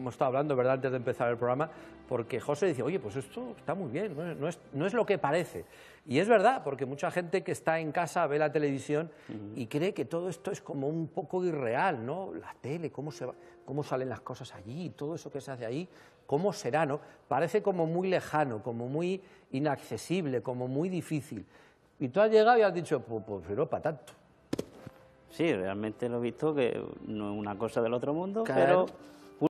hemos estado hablando, ¿verdad?, antes de empezar el programa, porque José dice, oye, pues esto está muy bien, no es, lo que parece. Y es verdad, porque mucha gente que está en casa ve la televisión y cree que todo esto es como un poco irreal, ¿no? La tele, cómo, cómo salen las cosas allí, todo eso que se hace ahí, cómo será, ¿no? Parece como muy lejano, como muy inaccesible, como muy difícil. Y tú has llegado y has dicho, pues, pues pero para tanto. Sí, realmente lo he visto que no es una cosa del otro mundo, pero